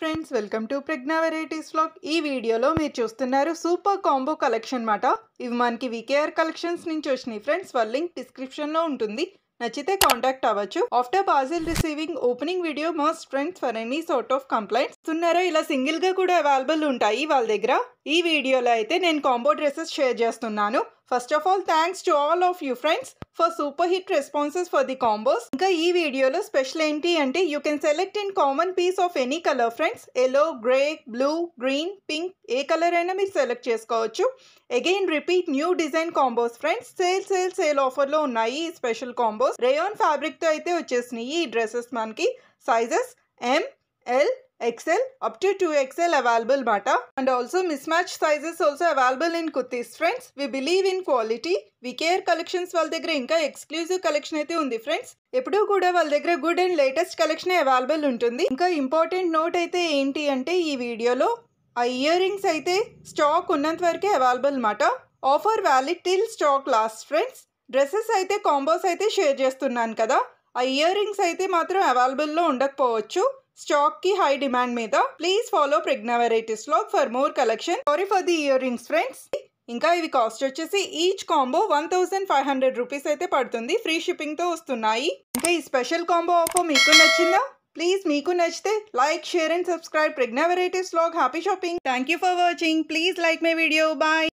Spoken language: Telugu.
friends welcome to Pragna varieties vlog ఈ వీడియోలో మీరు చూస్తున్నారు సూపర్ కాంబో కలెక్షన్ మాట ఇవి మనకి వికేఆర్ కలెక్షన్స్ నుంచి వచ్చినాయి ఫ్రెండ్స్ వాళ్ళ లింక్ డిస్క్రిప్షన్లో ఉంటుంది నచ్చితే కాంటాక్ట్ అవ్వచ్చు ఆఫ్టర్ బాజిల్ receiving opening video must friends for any sort of complaints ఉన్నారో ఇలా సింగిల్గా కూడా అవైలబుల్ ఉంటాయి వాళ్ళ దగ్గర ఈ వీడియోలో అయితే నేను కాంబో డ్రెస్సెస్ షేర్ చేస్తున్నాను first of all thanks to all of you friends for super hit responses for the combos ఇంకా ఈ వీడియోలో స్పెషల్ ఏంటి అంటే you can select in common piece of any colour friends yellow grey blue green pink ఏ కలర్ అయినా మీరు సెలెక్ట్ చేసుకోవచ్చు again repeat new design combos friends sale sale sale ఆఫర్లో ఉన్నాయి ఈ స్పెషల్ కాంబోస్ రేయాన్ ఫ్యాబ్రిక్తో అయితే వచ్చేసినాయి ఈ డ్రెస్సెస్ మనకి sizes M L XL up to 2XL available bata and also mismatch sizes also available in kurtis friends we believe in quality we care collections వాళ్ళ దగ్గర ఇంకా ఎక్స్క్లూజివ్ కలెక్షన్ అయితే ఉంది ఫ్రెండ్స్ ఎప్పుడూ కూడా వాళ్ళ దగ్గర good and latest collection available ఉంటుంది ఇంకా ఇంపార్టెంట్ నోట్ అయితే ఏంటి అంటే ఈ వీడియోలో ఆ ఇయర్ రింగ్స్ అయితే స్టాక్ ఉన్నంత వరకే అవైలబుల్ అన్నమాట offer valid till stock last friends dresses అయితే కాంబోస్ అయితే షేర్ చేస్తున్నాను కదా ఆ ఇయర్ రింగ్స్ అయితే మాత్రం అవైలబుల్లో ఉండకపోవచ్చు స్టాక్కి హై డిమాండ్ మీద please follow Pragna varieties vlog for more collection sorry for the earrings friends ఇంకా ఇవి కాస్ట్ వచ్చేసి each combo one thousand five hundred rupees అయితే పడుతుంది ఫ్రీ షిప్పింగ్తో వస్తున్నాయి ఇంకా ఈ స్పెషల్ కాంబో ఆఫర్ మీకు నచ్చిందా ప్లీజ్ మీకు నచ్చితే like share and subscribe Pragna varieties vlog happy shopping thank you for watching please like my video bye